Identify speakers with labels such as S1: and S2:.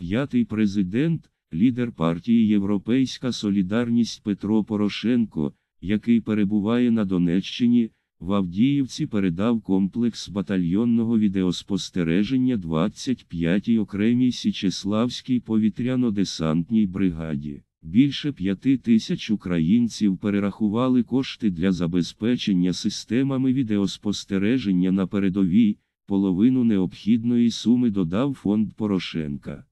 S1: П'ятий президент, лідер партії Європейська Солідарність Петро Порошенко, який перебуває на Донеччині, в Авдіївці передав комплекс батальйонного відеоспостереження 25-й окремій Січеславській повітряно-десантній бригаді. Більше п'яти тисяч українців перерахували кошти для забезпечення системами відеоспостереження на передовій, половину необхідної суми додав фонд Порошенка.